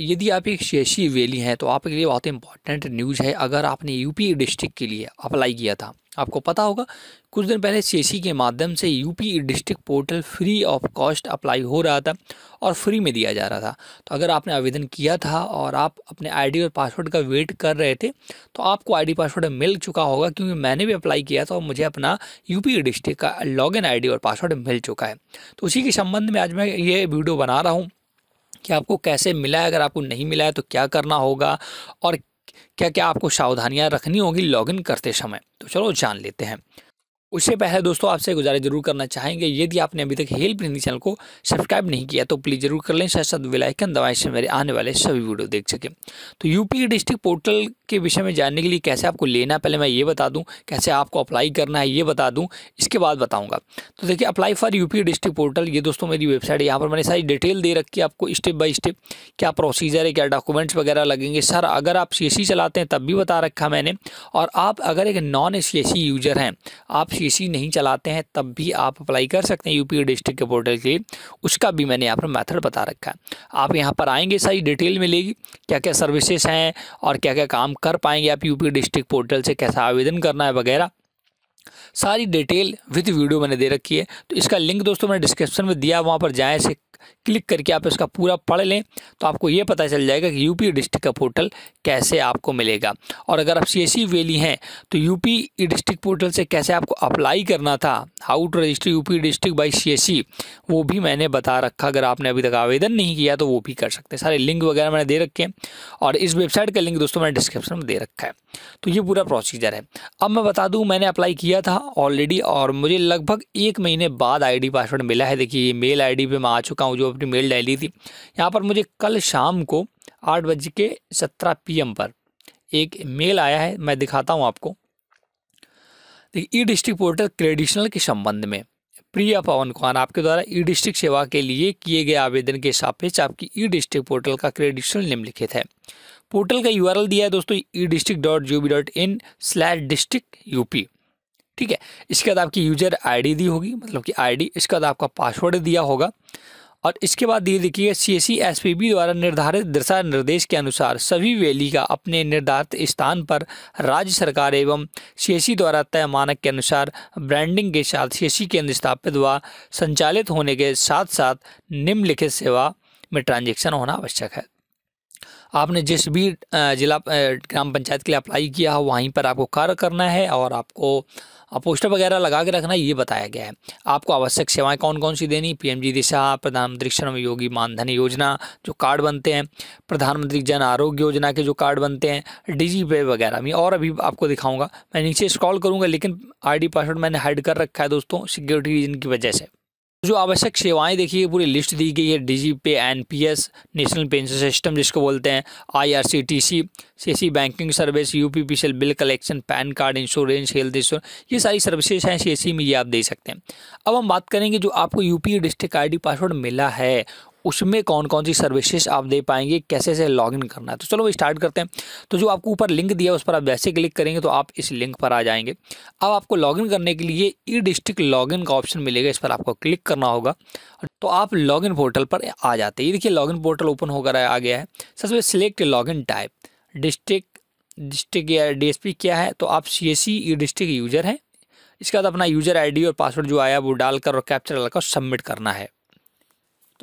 यदि आप एक शैशी वैली हैं तो आपके लिए बहुत इंपॉर्टेंट न्यूज़ है अगर आपने यूपी डिस्ट्रिक्ट के लिए अप्लाई किया था आपको पता होगा कुछ दिन पहले सी के माध्यम से UP district portal free of cost apply हो रहा था और फ्री में दिया जा रहा था तो अगर आपने आवेदन किया था और आप अपने आईडी और पासवर्ड का वेट कर रहे थे तो आपको आईडी पासवर्ड मिल चुका होगा क्योंकि मैंने भी अप्लाई किया था और मुझे अपना यूपी डिस्ट्रिक्ट का लॉग इन और पासवर्ड मिल चुका है तो उसी के संबंध में आज मैं ये वीडियो बना रहा हूँ कि आपको कैसे मिला है अगर आपको नहीं मिला है तो क्या करना होगा और क्या क्या आपको सावधानियाँ रखनी होगी लॉगिन करते समय तो चलो जान लेते हैं उससे पहले दोस्तों आपसे गुजारिश जरूर करना चाहेंगे यदि आपने अभी तक हेल्प हिंदी चैनल को सब्सक्राइब नहीं किया तो प्लीज़ जरूर कर लें साथ साथ विलाइकन दवाई से मेरे आने वाले सभी वीडियो देख सकें तो यूपी डिस्ट्रिक्ट पोर्टल के विषय में जानने के लिए कैसे आपको लेना है पहले मैं ये बता दूँ कैसे आपको अप्लाई करना है ये बता दूँ इसके बाद बताऊँगा तो देखिए apply for UP district portal ये दोस्तों मेरी वेबसाइट है यहाँ पर मैंने सारी डिटेल दे रखी है आपको स्टेप बाई स्टेप क्या प्रोसीजर है क्या डॉक्यूमेंट्स वगैरह लगेंगे सर अगर आप सी e चलाते हैं तब भी बता रखा मैंने और आप अगर एक नॉन सी यूजर हैं आप टीसी नहीं चलाते हैं तब भी आप अप्लाई कर सकते हैं यूपी डिस्ट्रिक्ट के पोर्टल के लिए उसका भी मैंने यहाँ पर मैथड बता रखा है आप यहाँ पर आएंगे सारी डिटेल मिलेगी क्या क्या सर्विसेज हैं और क्या क्या काम कर पाएंगे आप यूपी डिस्ट्रिक्ट पोर्टल से कैसा आवेदन करना है वगैरह सारी डिटेल विथ वीडियो मैंने दे रखी है तो इसका लिंक दोस्तों मैंने डिस्क्रिप्शन में दिया वहाँ पर जाएँ से क्लिक करके आप इसका पूरा पढ़ लें तो आपको ये पता चल जाएगा कि यूपी डिस्ट्रिक्ट का पोर्टल कैसे आपको मिलेगा और अगर आप सी वैली हैं तो यूपी डिस्ट्रिक्ट पोर्टल से कैसे आपको अप्लाई करना था how to register UP district by C वो भी मैंने बता रखा अगर आपने अभी तक आवेदन नहीं किया तो वो भी कर सकते हैं सारे लिंक वगैरह मैंने दे रखे हैं और इस वेबसाइट का लिंक दोस्तों मैंने डिस्क्रिप्शन में दे रखा है तो ये पूरा प्रोसीजर है अब मैं बता दूँ मैंने अप्लाई किया था ऑलरेडी और मुझे लगभग एक महीने बाद आईडी पासवर्ड मिला है देखिए ये मेल आईडी पे मैं आ चुका हूँ जो अपनी मेल डाली थी यहाँ पर मुझे कल शाम को आठ बज के सत्रह पी पर एक मेल आया है मैं दिखाता हूँ आपको देखिए ई डिस्ट्रिक्ट पोर्टल क्रेडिशनल के संबंध में प्रिया पवन खान आपके द्वारा ई डिस्ट्रिक्ट सेवा के लिए किए गए आवेदन के सापेक्ष आपकी ई डिस्ट्रिक्ट पोर्टल का क्रेडिशनल निम्नलिखित है पोर्टल का यू दिया है दोस्तों e district dot G B dot in slash district UP ठीक है इसके बाद आपकी यूजर आईडी दी होगी मतलब कि आईडी इसके बाद आपका पासवर्ड दिया होगा और इसके बाद ये देखिए सी एस e, द्वारा निर्धारित दिशा निर्देश के अनुसार सभी वैली का अपने निर्धारित स्थान पर राज्य सरकार एवं सी e द्वारा तय मानक के अनुसार ब्रांडिंग के साथ सी e केंद्र स्थापित व संचालित होने के साथ साथ निम्नलिखित सेवा में ट्रांजेक्शन होना आवश्यक है आपने जिस भी जिला ग्राम पंचायत के लिए अप्लाई किया हो वहीं पर आपको कार्य करना है और आपको पोस्टर वगैरह लगा के रखना ये बताया गया है आपको आवश्यक सेवाएं कौन कौन सी देनी पीएमजी दिशा प्रधानमंत्री श्रम योगी मानधन योजना जो कार्ड बनते हैं प्रधानमंत्री जन आरोग्य योजना के जो कार्ड बनते हैं डिजी पे वगैरह मैं और अभी आपको दिखाऊंगा मैं नीचे स्क्रॉल करूँगा लेकिन आईडी पासवर्ड मैंने हाइड कर रखा है दोस्तों सिक्योरिटी रीजन की वजह से जो आवश्यक सेवाएं देखिए पूरी लिस्ट दी गई है डीजी पे एनपीएस नेशनल पेंशन सिस्टम जिसको बोलते हैं IRCTC CC banking service UPPCL bill collection PAN card insurance health insurance ये सारी सर्विसेज हैं सीएससी में ये आप दे सकते हैं अब हम बात करेंगे जो आपको यूपी डिस्ट्रिक्ट आईडी पासवर्ड मिला है उसमें कौन कौन सी सर्विसेज आप दे पाएंगे कैसे से लॉगिन करना है तो चलो स्टार्ट करते हैं तो जो आपको ऊपर लिंक दिया उस पर आप वैसे क्लिक करेंगे तो आप इस लिंक पर आ जाएंगे अब आपको लॉगिन करने के लिए ई डिस्ट्रिक्ट लॉगिन का ऑप्शन मिलेगा इस पर आपको क्लिक करना होगा तो आप लॉगिन पोर्टल पर आ जाते हैं देखिए लॉगिन पोर्टल ओपन होकर आ गया है सबसे select login type district district या पी क्या है तो आप C S E district user हैं इसके बाद अपना यूजर आईडी और पासवर्ड जो आया वो डालकर और कैप्चर लगाकर सबमिट करना है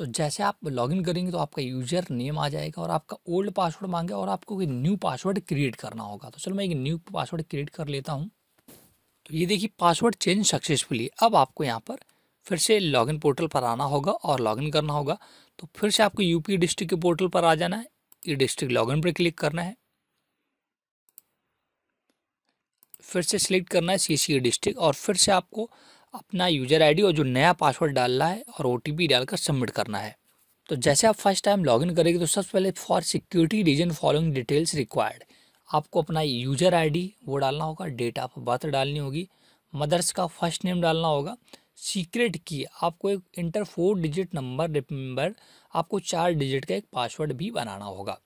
तो जैसे आप लॉगिन करेंगे तो आपका यूजर नेम आ जाएगा और आपका ओल्ड पासवर्ड मांगे और आपको कोई न्यू पासवर्ड क्रिएट करना होगा तो चलो मैं एक न्यू पासवर्ड क्रिएट कर लेता हूँ तो ये देखिए पासवर्ड चेंज सक्सेसफुली अब आपको यहाँ पर फिर से लॉगिन पोर्टल पर आना होगा और लॉगिन करना होगा तो फिर से आपको यूपी डिस्ट्रिक्ट के पोर्टल पर आ जाना है ई डिस्ट्रिक्ट लॉगिन पर क्लिक करना है फिर से सिलेक्ट करना है सी सी डिस्ट्रिक्ट और फिर से आपको अपना यूज़र आईडी और जो नया पासवर्ड डालना है और ओ डालकर सबमिट करना है तो जैसे आप फर्स्ट टाइम लॉगिन करेंगे तो सबसे पहले for security reason following details required आपको अपना यूज़र आईडी वो डालना होगा डेट ऑफ बर्थ डालनी होगी मदर्स का फर्स्ट नेम डालना होगा सीक्रेट की आपको एक enter four digit number remember आपको चार डिजिट का एक पासवर्ड भी बनाना होगा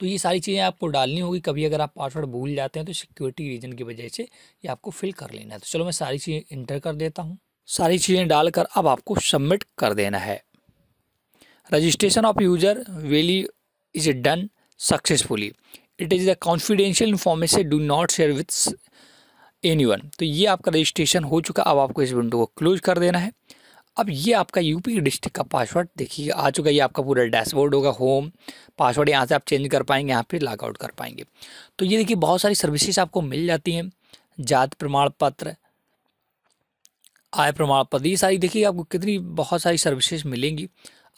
तो ये सारी चीज़ें आपको डालनी होगी कभी अगर आप पासवर्ड भूल जाते हैं तो सिक्योरिटी रीजन की वजह से ये आपको फिल कर लेना है तो चलो मैं सारी चीज़ें इंटर कर देता हूँ सारी चीज़ें डालकर अब आपको सबमिट कर देना है रजिस्ट्रेशन ऑफ यूजर वेली is done successfully it is the confidential information do not share with anyone तो ये आपका रजिस्ट्रेशन हो चुका अब आपको इस विंडो को क्लोज कर देना है अब ये आपका यूपी डिस्ट्रिक्ट का पासवर्ड देखिए आ चुका ये आपका पूरा डैशबोर्ड होगा होम पासवर्ड यहाँ से आप चेंज कर पाएंगे यहाँ पे लॉगआउट कर पाएंगे तो ये देखिए बहुत सारी सर्विसेज आपको मिल जाती हैं जात प्रमाण पत्र आय प्रमाण पत्र ये सारी देखिए आपको कितनी बहुत सारी सर्विसेज मिलेंगी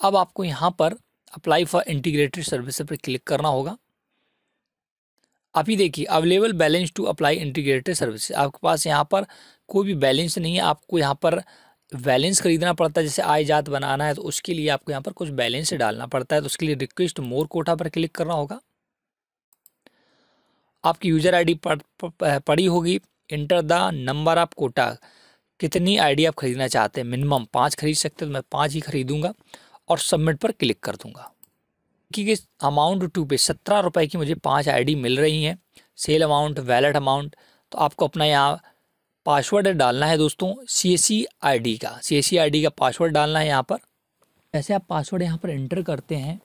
अब आपको यहाँ पर अप्लाई फॉर इंटीग्रेटेड सर्विस पर क्लिक करना होगा आप ही देखिए available balance to apply integrated service आपके पास यहाँ पर कोई भी बैलेंस नहीं है आपको यहाँ पर बैलेंस खरीदना पड़ता है जैसे आय जात बनाना है तो उसके लिए आपको यहाँ पर कुछ बैलेंस डालना पड़ता है तो उसके लिए रिक्वेस्ट मोर कोटा पर क्लिक करना होगा आपकी यूजर आईडी पड़ी होगी enter the number of quota कितनी आईडी आप खरीदना चाहते हैं मिनिमम पाँच खरीद सकते तो मैं पाँच ही खरीदूँगा और सबमिट पर क्लिक कर दूँगा क्योंकि अमाउंट टू पे सत्रह रुपये की मुझे पाँच आई मिल रही हैं सेल अमाउंट वैलेट अमाउंट तो आपको अपना यहाँ पासवर्ड डालना है दोस्तों सी एस सी आई डी का C S C I D का पासवर्ड डालना है यहाँ पर ऐसे आप पासवर्ड यहाँ पर इंटर करते हैं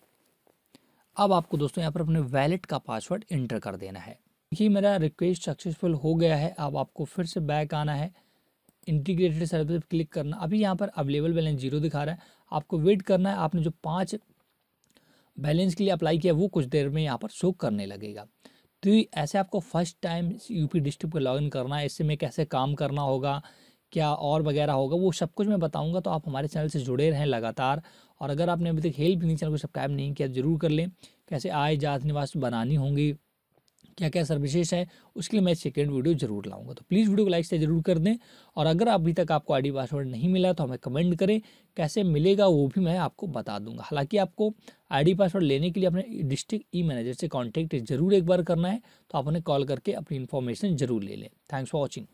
अब आपको दोस्तों यहाँ पर अपने वैलेट का पासवर्ड इंटर कर देना है देखिए मेरा रिक्वेस्ट सक्सेसफुल हो गया है अब आपको फिर से बैक आना है इंटीग्रेटेड सर्विस पर क्लिक करना अभी यहाँ पर अवेलेबल बैलेंस जीरो दिखा रहा है आपको वेट करना है आपने जो पाँच बैलेंस के लिए अप्लाई किया वो कुछ देर में यहाँ पर शो करने लगेगा तो ऐसे आपको फर्स्ट टाइम यूपी डिस्ट्रिक्ट पर लॉगिन करना है इससे में कैसे काम करना होगा क्या और वगैरह होगा वो सब कुछ मैं बताऊंगा तो आप हमारे चैनल से जुड़े रहें लगातार और अगर आपने अभी तक हेल्प नहीं चैनल को सब्सक्राइब नहीं किया तो तो जरूर कर लें कैसे आय जात निवास बनानी होंगी क्या क्या सर्विसेज हैं उसके लिए मैं सेकेंड वीडियो जरूर लाऊंगा तो प्लीज़ वीडियो को लाइक से जरूर कर दें और अगर अभी तक आपको आईडी पासवर्ड नहीं मिला तो हमें कमेंट करें कैसे मिलेगा वो भी मैं आपको बता दूंगा हालांकि आपको आईडी पासवर्ड लेने के लिए अपने डिस्ट्रिक्ट ई मैनेजर से कॉन्टैक्ट जरूर एक बार करना है तो आप उन्हें कॉल करके अपनी इन्फॉर्मेशन जरूर ले लें थैंक्स फॉर वॉचिंग